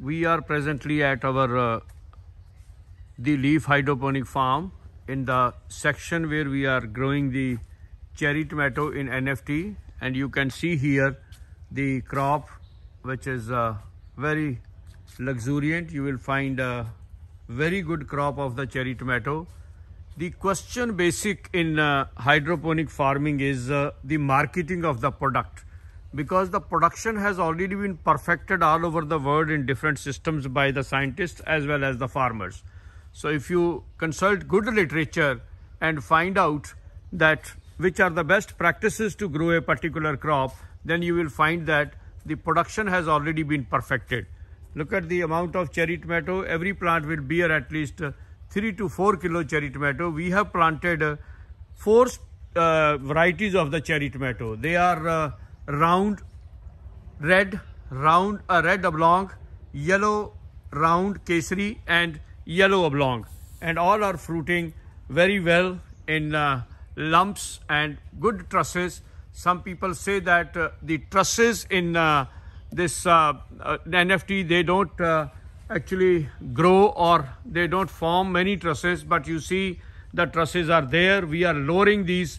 We are presently at our uh, the leaf hydroponic farm in the section where we are growing the cherry tomato in NFT and you can see here the crop which is uh, very luxuriant you will find a very good crop of the cherry tomato the question basic in uh, hydroponic farming is uh, the marketing of the product because the production has already been perfected all over the world in different systems by the scientists as well as the farmers. So if you consult good literature and find out that which are the best practices to grow a particular crop, then you will find that the production has already been perfected. Look at the amount of cherry tomato. Every plant will bear at least uh, 3 to 4 kilo cherry tomato. We have planted uh, 4 uh, varieties of the cherry tomato. They are uh, round red round a red oblong yellow round kesari and yellow oblong and all are fruiting very well in uh, lumps and good trusses some people say that uh, the trusses in uh, this uh, uh, nft they don't uh, actually grow or they don't form many trusses but you see the trusses are there we are lowering these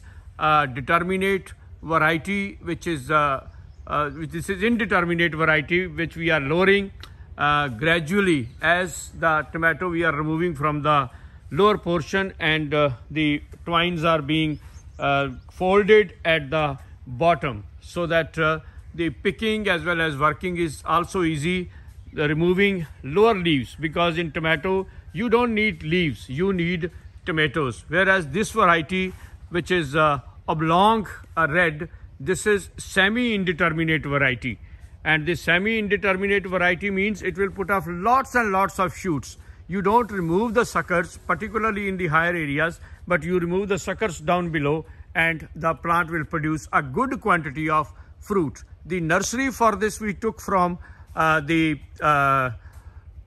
determinate variety which is uh, uh, this is indeterminate variety which we are lowering uh, gradually as the tomato we are removing from the lower portion and uh, the twines are being uh, folded at the bottom so that uh, the picking as well as working is also easy the removing lower leaves because in tomato you don't need leaves you need tomatoes whereas this variety which is uh, oblong red, this is semi-indeterminate variety. And this semi-indeterminate variety means it will put off lots and lots of shoots. You don't remove the suckers, particularly in the higher areas, but you remove the suckers down below and the plant will produce a good quantity of fruit. The nursery for this we took from uh, the uh,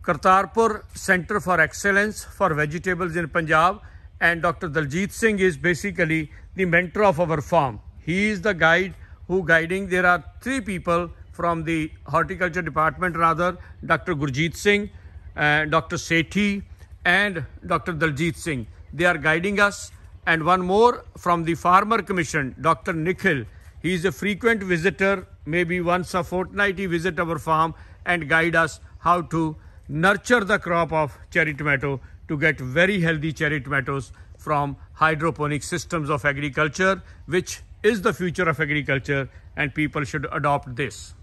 Kartarpur Center for Excellence for Vegetables in Punjab and Dr. Daljit Singh is basically the mentor of our farm. He is the guide who guiding. There are three people from the horticulture department rather, Dr. Gurjit Singh, uh, Dr. Sethi and Dr. Daljit Singh. They are guiding us and one more from the Farmer Commission, Dr. Nikhil. He is a frequent visitor, maybe once a fortnight he visit our farm and guide us how to nurture the crop of cherry tomato to get very healthy cherry tomatoes from hydroponic systems of agriculture, which is the future of agriculture and people should adopt this.